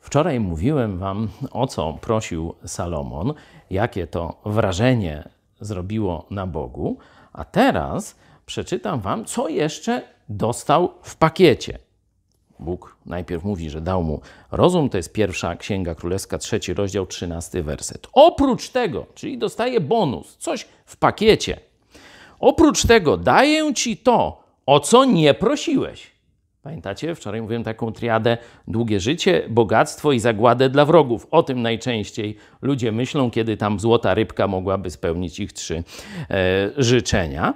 Wczoraj mówiłem Wam, o co prosił Salomon, jakie to wrażenie zrobiło na Bogu, a teraz przeczytam Wam, co jeszcze dostał w pakiecie. Bóg najpierw mówi, że dał mu rozum, to jest pierwsza księga królewska, trzeci rozdział, trzynasty werset. Oprócz tego, czyli dostaje bonus, coś w pakiecie. Oprócz tego daję ci to, o co nie prosiłeś. Pamiętacie? Wczoraj mówiłem taką triadę długie życie, bogactwo i zagładę dla wrogów. O tym najczęściej ludzie myślą, kiedy tam złota rybka mogłaby spełnić ich trzy e, życzenia.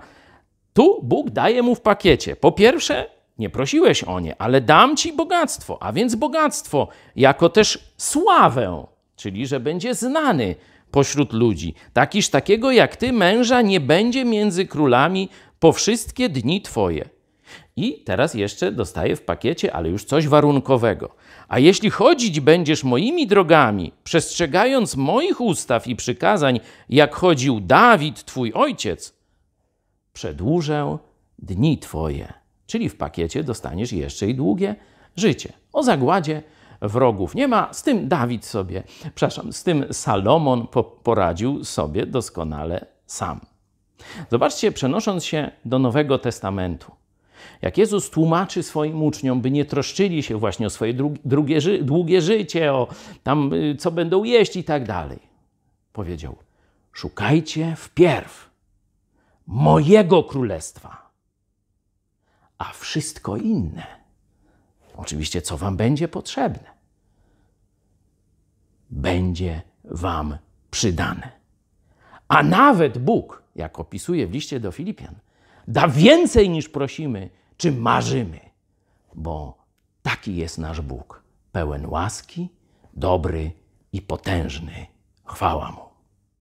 Tu Bóg daje mu w pakiecie. Po pierwsze, nie prosiłeś o nie, ale dam ci bogactwo, a więc bogactwo jako też sławę, czyli że będzie znany pośród ludzi. Takiż takiego jak ty męża nie będzie między królami po wszystkie dni twoje. I teraz jeszcze dostaję w pakiecie, ale już coś warunkowego. A jeśli chodzić będziesz moimi drogami, przestrzegając moich ustaw i przykazań, jak chodził Dawid, twój ojciec, przedłużę dni twoje. Czyli w pakiecie dostaniesz jeszcze i długie życie. O zagładzie wrogów nie ma. Z tym Dawid sobie, przepraszam, z tym Salomon po poradził sobie doskonale sam. Zobaczcie, przenosząc się do Nowego Testamentu. Jak Jezus tłumaczy swoim uczniom, by nie troszczyli się właśnie o swoje drugie, długie życie, o tam, y, co będą jeść i tak dalej, powiedział: Szukajcie wpierw mojego królestwa, a wszystko inne, oczywiście, co Wam będzie potrzebne, będzie Wam przydane. A nawet Bóg, jak opisuje w liście do Filipian, da więcej niż prosimy czy marzymy, bo taki jest nasz Bóg, pełen łaski, dobry i potężny. Chwała mu.